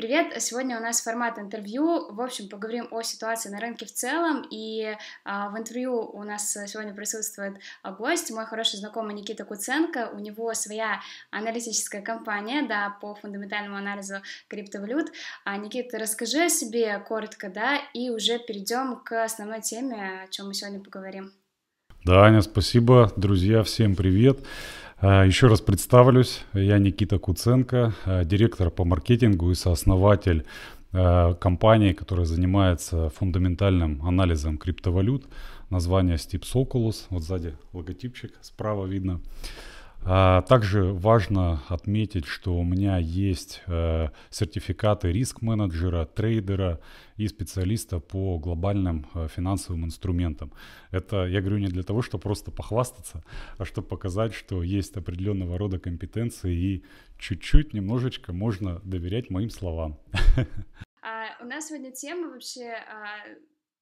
Привет! Сегодня у нас формат интервью. В общем, поговорим о ситуации на рынке в целом. И а, в интервью у нас сегодня присутствует а, гость, мой хороший знакомый Никита Куценко. У него своя аналитическая компания да, по фундаментальному анализу криптовалют. А, Никита, расскажи о себе коротко, да, и уже перейдем к основной теме, о чем мы сегодня поговорим. Да, Аня, спасибо. Друзья, всем привет. А, еще раз представлюсь, я Никита Куценко, а, директор по маркетингу и сооснователь а, компании, которая занимается фундаментальным анализом криптовалют. Название Steep Oculus, вот сзади логотипчик, справа видно. А, также важно отметить, что у меня есть э, сертификаты риск-менеджера, трейдера и специалиста по глобальным э, финансовым инструментам. Это я говорю не для того, чтобы просто похвастаться, а чтобы показать, что есть определенного рода компетенции и чуть-чуть, немножечко можно доверять моим словам. А, у нас сегодня тема вообще а,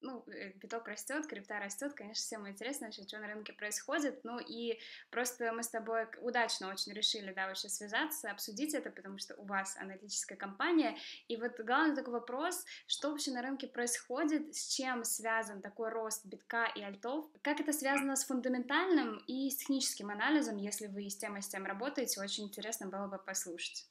ну, биток э, растет, крипта растет, конечно, всем интересно вообще, что на рынке происходит, ну и просто мы с тобой удачно очень решили, да, вообще связаться, обсудить это, потому что у вас аналитическая компания, и вот главный такой вопрос, что вообще на рынке происходит, с чем связан такой рост битка и альтов, как это связано с фундаментальным и с техническим анализом, если вы и с тем, и с тем работаете, очень интересно было бы послушать.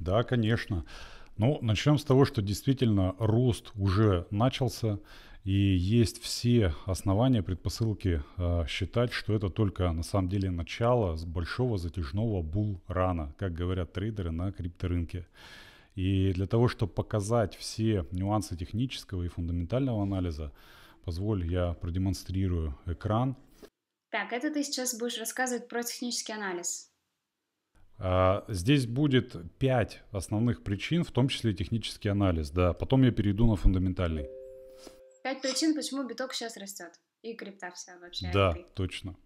Да, конечно. Конечно. Ну, начнем с того, что действительно рост уже начался, и есть все основания, предпосылки э, считать, что это только на самом деле начало с большого затяжного бул-рана, как говорят трейдеры на крипторынке. И для того, чтобы показать все нюансы технического и фундаментального анализа, позволь я продемонстрирую экран. Так, это ты сейчас будешь рассказывать про технический анализ. А, здесь будет 5 основных причин, в том числе технический анализ, да. Потом я перейду на фундаментальный. 5 причин, почему биток сейчас растет. И крипта вся вообще. Да, этой. точно.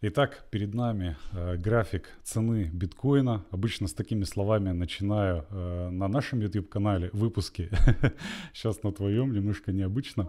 Итак, перед нами э, график цены биткоина. Обычно с такими словами начинаю э, на нашем YouTube-канале выпуски. Сейчас на твоем немножко необычно.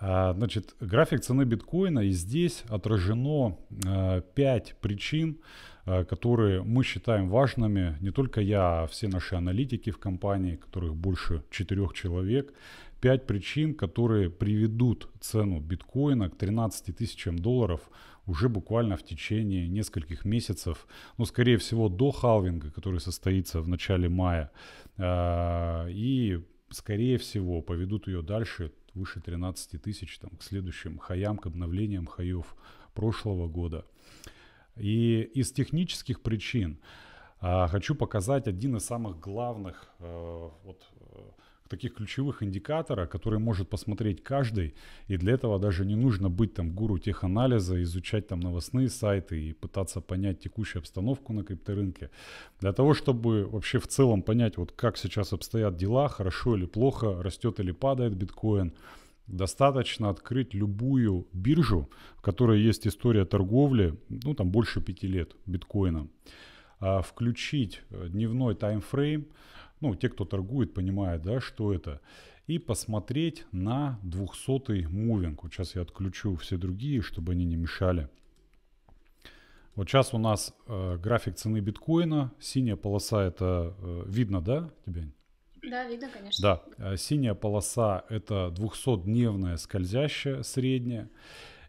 А, значит, график цены биткоина. И здесь отражено э, 5 причин, Э, которые мы считаем важными. Не только я, а все наши аналитики в компании, которых больше четырех человек. Пять причин, которые приведут цену биткоина к 13 тысячам долларов уже буквально в течение нескольких месяцев, ну, скорее всего, до халвинга, который состоится в начале мая, э, и, скорее всего, поведут ее дальше выше 13 тысяч, там, к следующим хаям, к обновлениям хаев прошлого года. И из технических причин а, хочу показать один из самых главных а, вот, э, таких ключевых индикаторов, который может посмотреть каждый. И для этого даже не нужно быть там гуру теханализа, изучать там новостные сайты и пытаться понять текущую обстановку на крипторынке. Для того, чтобы вообще в целом понять, вот как сейчас обстоят дела, хорошо или плохо, растет или падает биткоин – Достаточно открыть любую биржу, в которой есть история торговли, ну там больше пяти лет биткоина, а, включить э, дневной таймфрейм, ну те, кто торгует, понимают, да, что это, и посмотреть на 200 мувинг. Вот сейчас я отключу все другие, чтобы они не мешали. Вот сейчас у нас э, график цены биткоина, синяя полоса это э, видно, да, тебе? Да, видно, конечно. Да, э, синяя полоса – это 200-дневная скользящая средняя.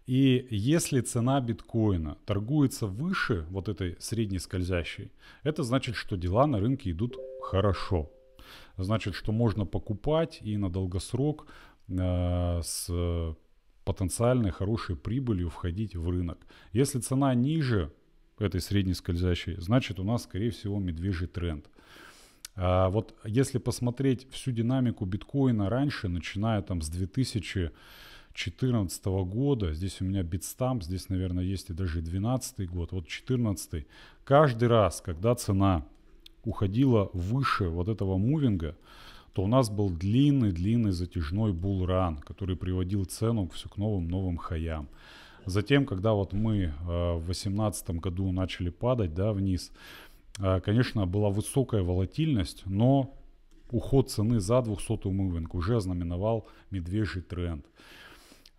И если цена биткоина торгуется выше вот этой средней скользящей, это значит, что дела на рынке идут хорошо. Значит, что можно покупать и на долгосрок э, с потенциальной хорошей прибылью входить в рынок. Если цена ниже этой средней скользящей, значит у нас, скорее всего, медвежий тренд. А вот если посмотреть всю динамику биткоина раньше, начиная там с 2000 2014 года, здесь у меня битстамп, здесь, наверное, есть и даже 2012 год, вот 2014. Каждый раз, когда цена уходила выше вот этого мувинга, то у нас был длинный-длинный затяжной булран, который приводил цену все к новым-новым хаям. Затем, когда вот мы э, в 2018 году начали падать да, вниз, Э, конечно, была высокая волатильность, но уход цены за 200 уровень уже ознаменовал медвежий тренд.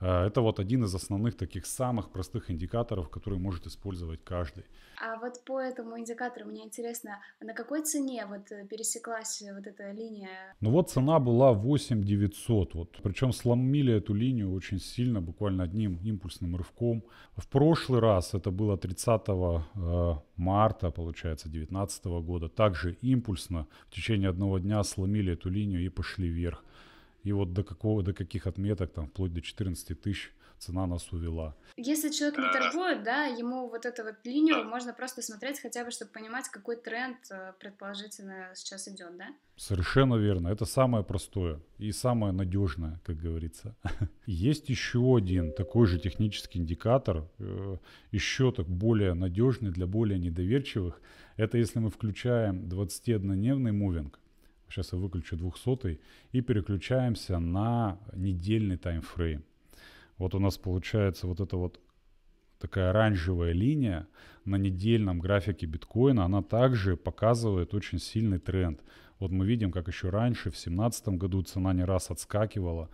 Э, это вот один из основных таких самых простых индикаторов, которые может использовать каждый. А вот по этому индикатору мне интересно, а на какой цене вот э, пересеклась вот эта линия? Ну вот цена была 8900, вот. Причем сломили эту линию очень сильно, буквально одним импульсным рывком. В прошлый раз это было 30 э, марта, получается, 2019 года. Также импульсно в течение одного дня сломили эту линию и пошли вверх. И вот до, какого, до каких отметок, там, вплоть до 14 тысяч цена нас увела. Если человек не торгует, да, ему вот этого линию можно просто смотреть хотя бы, чтобы понимать, какой тренд э, предположительно сейчас идет, да? Совершенно верно. Это самое простое и самое надежное, как говорится. Есть еще один такой же технический индикатор, еще э, так более надежный для более недоверчивых. Это если мы включаем 21-дневный мувинг. Сейчас я выключу 200 и переключаемся на недельный таймфрейм. Вот у нас получается вот эта вот такая оранжевая линия на недельном графике биткоина, она также показывает очень сильный тренд. Вот мы видим, как еще раньше, в 2017 году цена не раз отскакивала,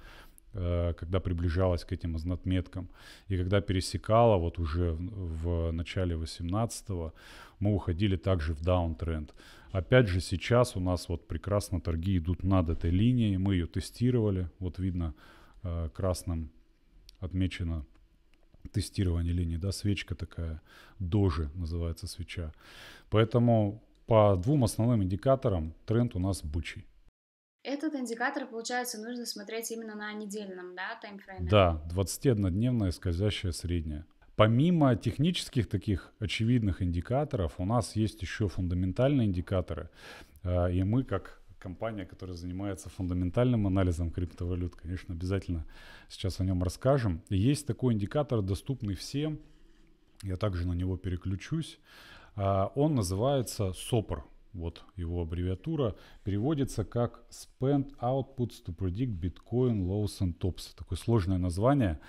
Э, когда приближалась к этим отметкам. И когда пересекала, вот уже в, в начале 18-го, мы уходили также в даунтренд. Опять же, сейчас у нас вот прекрасно торги идут над этой линией. Мы ее тестировали. Вот видно э, красным отмечено тестирование линии, да, свечка такая, дожи называется свеча. Поэтому по двум основным индикаторам тренд у нас бычий. Этот индикатор, получается, нужно смотреть именно на недельном, да, таймфрейме? Да, 21-дневное скользящее среднее. Помимо технических таких очевидных индикаторов, у нас есть еще фундаментальные индикаторы. А, и мы, как компания, которая занимается фундаментальным анализом криптовалют, конечно, обязательно сейчас о нем расскажем. И есть такой индикатор, доступный всем. Я также на него переключусь. А, он называется СОПР вот его аббревиатура, переводится как Spend Outputs to Predict Bitcoin Lows and Tops. Такое сложное название.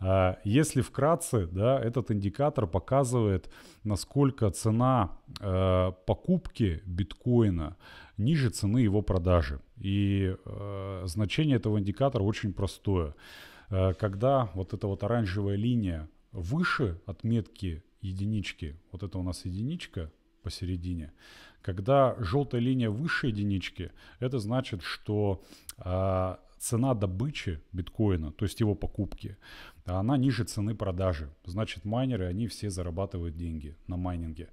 А, если вкратце, да, этот индикатор показывает, насколько цена э, покупки биткоина ниже цены его продажи. И э, значение этого индикатора очень простое. Э, когда вот эта вот оранжевая линия выше отметки единички, вот это у нас единичка, посередине. Когда желтая линия выше единички, это значит, что э, цена добычи биткоина, то есть его покупки, она ниже цены продажи. Значит, майнеры, они все зарабатывают деньги на майнинге,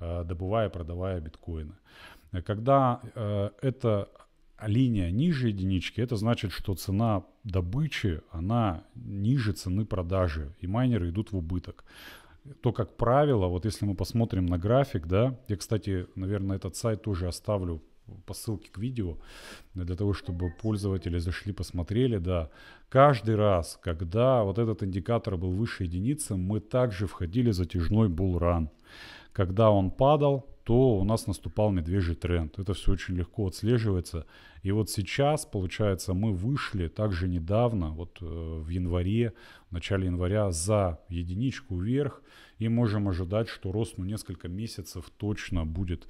э, добывая, продавая биткоины. Когда э, эта линия ниже единички, это значит, что цена добычи, она ниже цены продажи, и майнеры идут в убыток то, как правило, вот если мы посмотрим на график, да, я, кстати, наверное, этот сайт тоже оставлю по ссылке к видео, для того, чтобы пользователи зашли, посмотрели, да. Каждый раз, когда вот этот индикатор был выше единицы, мы также входили в затяжной булран. Когда он падал, то у нас наступал медвежий тренд. Это все очень легко отслеживается. И вот сейчас, получается, мы вышли также недавно, вот э, в январе, в начале января, за единичку вверх. И можем ожидать, что рост ну, несколько месяцев точно будет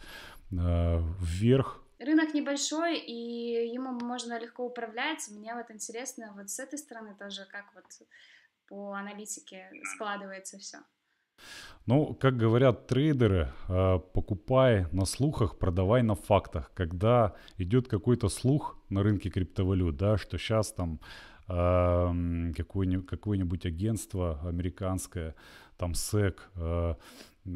э, вверх, Рынок небольшой, и ему можно легко управлять. Мне вот интересно, вот с этой стороны тоже, как вот по аналитике складывается все. Ну, как говорят трейдеры, а, покупай на слухах, продавай на фактах. Когда идет какой-то слух на рынке криптовалют, да, что сейчас там а, какое-нибудь, какое-нибудь агентство американское, там SEC,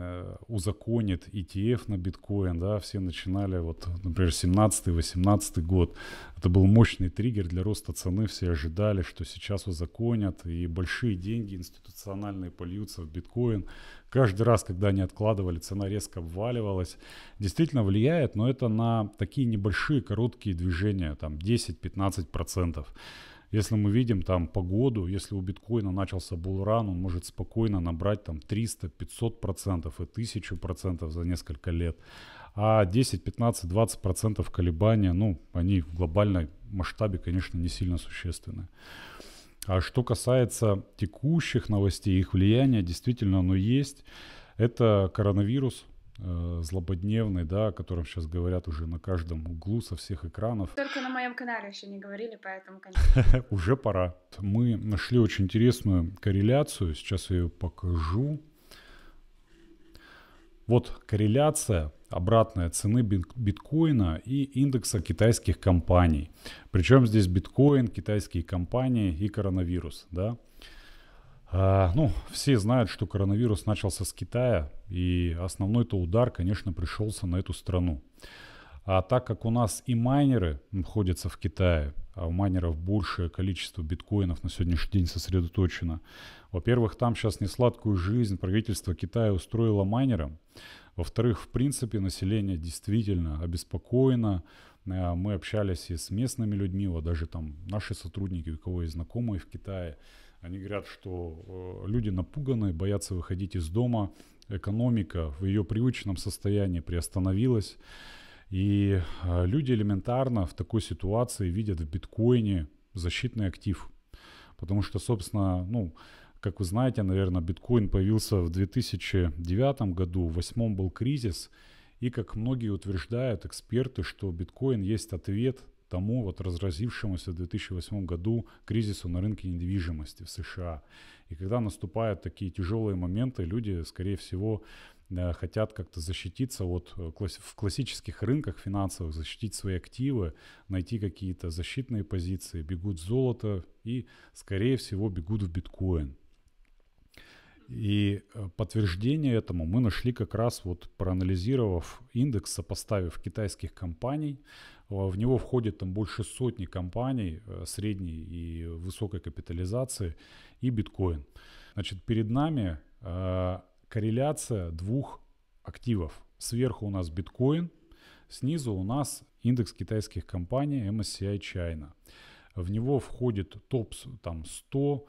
Э, узаконит ETF на биткоин, да, все начинали, вот, например, 17-18 год, это был мощный триггер для роста цены, все ожидали, что сейчас узаконят, и большие деньги институциональные польются в биткоин. Каждый раз, когда они откладывали, цена резко обваливалась. Действительно влияет, но это на такие небольшие, короткие движения, там 10-15%. процентов. Если мы видим там по году, если у биткоина начался булран, он может спокойно набрать там 300, 500 процентов и 1000 процентов за несколько лет. А 10, 15, 20 процентов колебания, ну, они в глобальном масштабе, конечно, не сильно существенны. А что касается текущих новостей, их влияние действительно оно есть. Это коронавирус, Э, злободневный, да, о котором сейчас говорят уже на каждом углу со всех экранов. Только на моем канале еще не говорили, поэтому, конечно. Уже пора. Мы нашли очень интересную корреляцию, сейчас я ее покажу. Вот корреляция обратная цены биткоина и индекса китайских компаний. Причем здесь биткоин, китайские компании и коронавирус, да. А, ну, все знают, что коронавирус начался с Китая, и основной-то удар, конечно, пришелся на эту страну. А так как у нас и майнеры находятся в Китае, а у майнеров большее количество биткоинов на сегодняшний день сосредоточено. Во-первых, там сейчас несладкую жизнь правительство Китая устроило майнерам. Во-вторых, в принципе, население действительно обеспокоено. А, мы общались и с местными людьми, вот даже там наши сотрудники, у кого есть знакомые в Китае, они говорят, что э, люди напуганы, боятся выходить из дома, экономика в ее привычном состоянии приостановилась. И э, люди элементарно в такой ситуации видят в биткоине защитный актив. Потому что, собственно, ну, как вы знаете, наверное, биткоин появился в 2009 году, в 2008 был кризис. И как многие утверждают, эксперты, что биткоин есть ответ тому вот разразившемуся в 2008 году кризису на рынке недвижимости в США. И когда наступают такие тяжелые моменты, люди, скорее всего, э, хотят как-то защититься Вот э, в классических рынках финансовых, защитить свои активы, найти какие-то защитные позиции, бегут в золото и, скорее всего, бегут в биткоин. И э, подтверждение этому мы нашли как раз вот проанализировав индекс, сопоставив китайских компаний. Э, в него входит там больше сотни компаний э, средней и высокой капитализации и биткоин. Значит, перед нами корреляция двух активов. Сверху у нас биткоин, снизу у нас индекс китайских компаний MSCI China. В него входит топ там, 100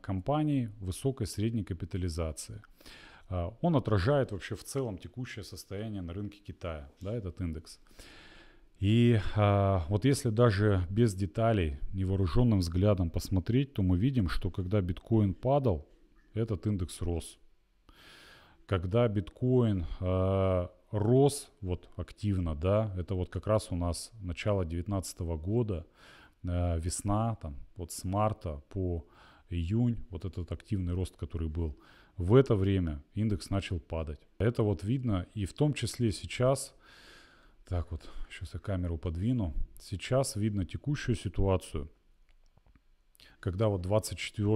компаний высокой средней капитализации. А, он отражает вообще в целом текущее состояние на рынке Китая, да, этот индекс. И а, вот если даже без деталей, невооруженным взглядом посмотреть, то мы видим, что когда биткоин падал, этот индекс рос. Когда биткоин а, рос вот активно, да, это вот как раз у нас начало 2019 года, а, весна, там, вот с марта по июнь, вот этот активный рост, который был, в это время индекс начал падать. Это вот видно и в том числе сейчас, так вот, сейчас я камеру подвину, сейчас видно текущую ситуацию. Когда вот 24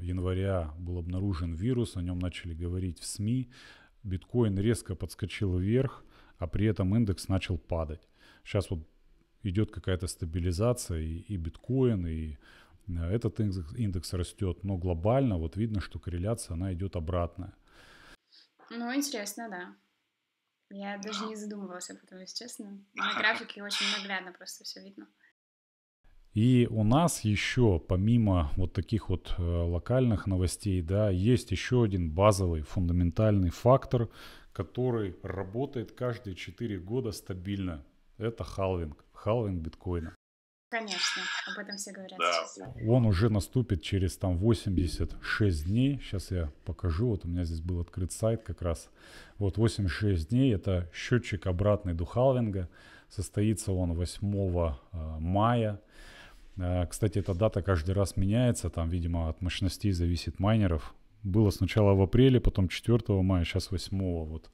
января был обнаружен вирус, о нем начали говорить в СМИ, биткоин резко подскочил вверх, а при этом индекс начал падать. Сейчас вот идет какая-то стабилизация и, и биткоин, и Э, этот индекс, индекс растет, но глобально вот видно, что корреляция, она идет обратная. Ну, интересно, да. Я даже не задумывалась об этом, если честно. На графике очень наглядно просто все видно. И у нас еще, помимо вот таких вот э, локальных новостей, да, есть еще один базовый фундаментальный фактор, который работает каждые 4 года стабильно. Это халвинг, халвинг биткоина. Конечно, об этом все говорят да. сейчас. Он уже наступит через там 86 дней. Сейчас я покажу. Вот у меня здесь был открыт сайт как раз. Вот 86 дней. Это счетчик обратный духалвинга. Состоится он 8 а, мая. А, кстати, эта дата каждый раз меняется. Там, видимо, от мощностей зависит майнеров. Было сначала в апреле, потом 4 мая, сейчас 8 вот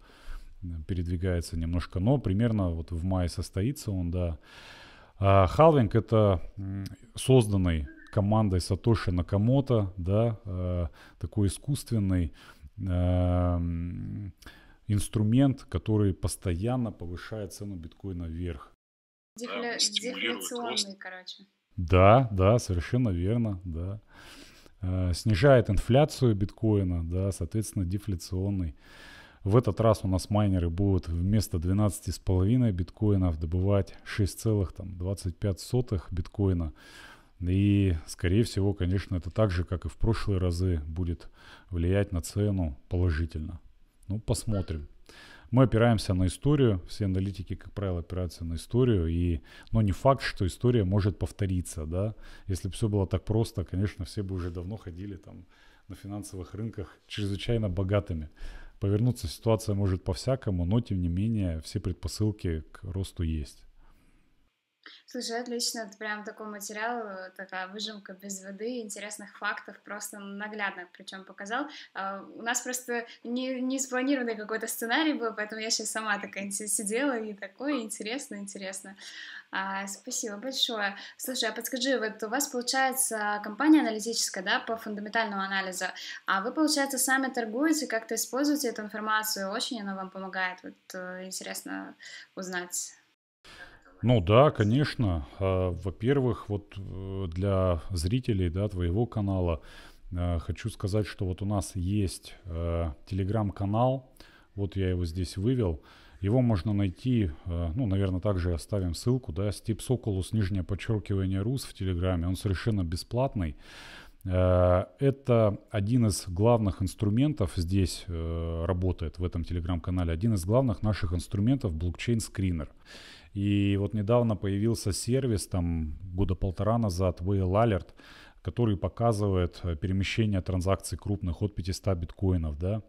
передвигается немножко, но примерно вот в мае состоится он, да. А, Халвинг это созданный командой Сатоши Накамото, да, э, такой искусственный э, инструмент, который постоянно повышает цену биткоина вверх. Дефля... Э, дефляционный, короче. Да, да, совершенно верно, да. Э, снижает инфляцию биткоина, да, соответственно, дефляционный. В этот раз у нас майнеры будут вместо 12,5 биткоинов добывать 6,25 биткоина. И, скорее всего, конечно, это так же, как и в прошлые разы, будет влиять на цену положительно. Ну, посмотрим. Мы опираемся на историю, все аналитики, как правило, опираются на историю, и, но ну, не факт, что история может повториться, да. Если бы все было так просто, конечно, все бы уже давно ходили там на финансовых рынках чрезвычайно богатыми. Повернуться ситуация может по-всякому, но тем не менее все предпосылки к росту есть. Слушай, отлично, это прям такой материал, такая выжимка без воды, интересных фактов, просто наглядно причем показал. А, у нас просто не, не спланированный какой-то сценарий был, поэтому я сейчас сама такая сидела и такое интересно, интересно. А, спасибо большое. Слушай, а подскажи, вот у вас получается компания аналитическая, да, по фундаментальному анализу, а вы, получается, сами торгуете, как-то используете эту информацию, очень она вам помогает, вот э, интересно узнать. Ну да, конечно. А, во-первых, вот э, для зрителей да, твоего канала э, хочу сказать, что вот у нас есть э, телеграм-канал. Вот я его здесь вывел. Его можно найти, ну, наверное, также оставим ссылку, да, Стип Соколус, нижнее подчеркивание Рус в Телеграме, он совершенно бесплатный. Это один из главных инструментов здесь работает в этом телеграм-канале, один из главных наших инструментов блокчейн-скринер. И вот недавно появился сервис, там года полтора назад, Whale Alert, который показывает э, перемещение транзакций крупных от 500 биткоинов, да.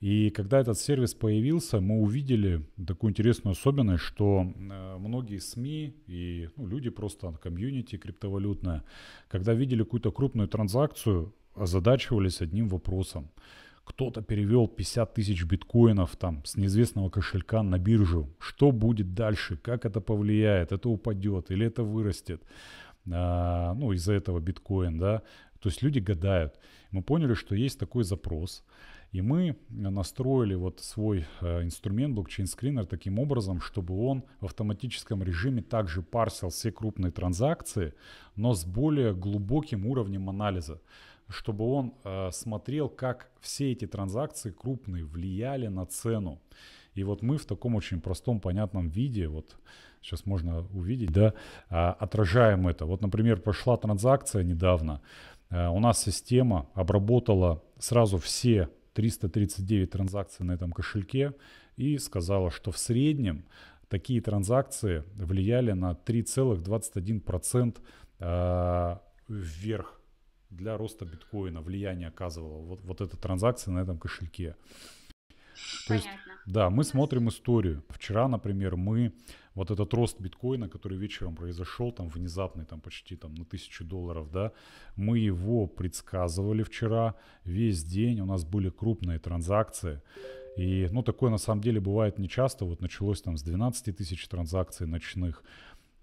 И когда этот сервис появился, мы увидели такую интересную особенность, что э, многие СМИ и ну, люди просто, комьюнити криптовалютная, когда видели какую-то крупную транзакцию, озадачивались одним вопросом – кто-то перевел 50 тысяч биткоинов там с неизвестного кошелька на биржу. Что будет дальше? Как это повлияет? Это упадет или это вырастет? А, ну, из-за этого биткоин, да. То есть люди гадают. Мы поняли, что есть такой запрос. И мы настроили вот свой э, инструмент блокчейн скринер таким образом, чтобы он в автоматическом режиме также парсил все крупные транзакции, но с более глубоким уровнем анализа чтобы он э, смотрел, как все эти транзакции крупные влияли на цену. И вот мы в таком очень простом, понятном виде, вот сейчас можно увидеть, да, э, отражаем это. Вот, например, прошла транзакция недавно, э, у нас система обработала сразу все 339 транзакций на этом кошельке и сказала, что в среднем такие транзакции влияли на 3,21% э, вверх для роста биткоина влияние оказывала вот, вот эта транзакция на этом кошельке. То Понятно. есть, да, мы смотрим историю. Вчера, например, мы вот этот рост биткоина, который вечером произошел, там внезапный, там почти там на тысячу долларов, да, мы его предсказывали вчера весь день. У нас были крупные транзакции. И, ну, такое на самом деле бывает нечасто. Вот началось там с 12 тысяч транзакций ночных.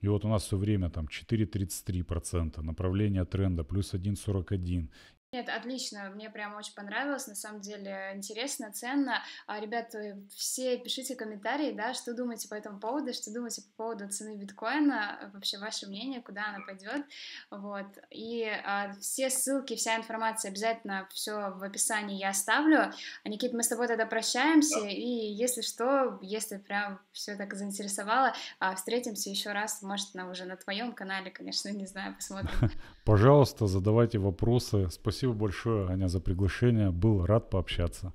И вот у нас все время там 4,33%, направление тренда плюс 1,41. Нет, отлично, мне прям очень понравилось, на самом деле интересно, ценно. А, ребята, все пишите комментарии, да, что думаете по этому поводу, что думаете по поводу цены биткоина, а, вообще ваше мнение, куда она пойдет, вот. И а, все ссылки, вся информация обязательно все в описании я оставлю. А, Никит, мы с тобой тогда прощаемся, да. и если что, если прям все так заинтересовало, а, встретимся еще раз, может, на, уже на твоем канале, конечно, не знаю, посмотрим. Пожалуйста, задавайте вопросы, спасибо Спасибо большое, Аня, за приглашение. Был рад пообщаться.